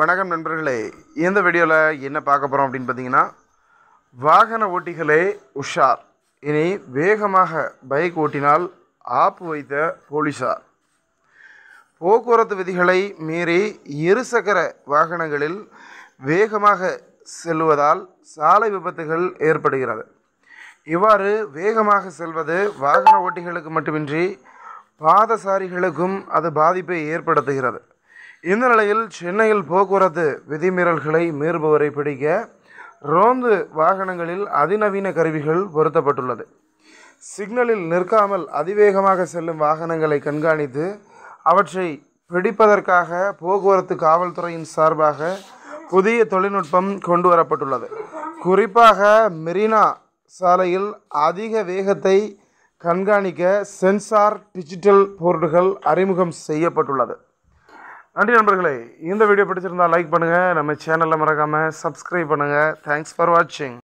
வணக்கம் நண்பர்களே இந்த வீடியோவில் என்ன பார்க்க போகிறோம் அப்படின்னு பார்த்தீங்கன்னா வாகன ஓட்டிகளே உஷார் இனி வேகமாக பைக் ஓட்டினால் ஆப்பு வைத்த போலீஸார் போக்குவரத்து விதிகளை மீறி இருசக்கர வாகனங்களில் வேகமாக செல்வதால் சாலை விபத்துகள் ஏற்படுகிறது இவ்வாறு வேகமாக செல்வது வாகன ஓட்டிகளுக்கு மட்டுமின்றி பாதசாரிகளுக்கும் அது பாதிப்பை ஏற்படுத்துகிறது இந்த நிலையில் சென்னையில் போக்குவரத்து விதிமீறல்களை மீறுபவரை பிடிக்க ரோந்து வாகனங்களில் அதிநவீன கருவிகள் பொருத்தப்பட்டுள்ளது சிக்னலில் நிற்காமல் அதிவேகமாக செல்லும் வாகனங்களை கண்காணித்து அவற்றை பிடிப்பதற்காக போக்குவரத்து காவல்துறையின் சார்பாக புதிய தொழில்நுட்பம் கொண்டு வரப்பட்டுள்ளது குறிப்பாக மெரினா சாலையில் அதிக வேகத்தை கண்காணிக்க சென்சார் டிஜிட்டல் போர்டுகள் அறிமுகம் செய்யப்பட்டுள்ளது நன்றி நண்பர்களே இந்த வீடியோ பிடிச்சிருந்தா லைக் பண்ணுங்கள் நம்ம சேனலில் மறக்காமல் சப்ஸ்கிரைப் பண்ணுங்கள் தேங்க்ஸ் ஃபார் வாட்சிங்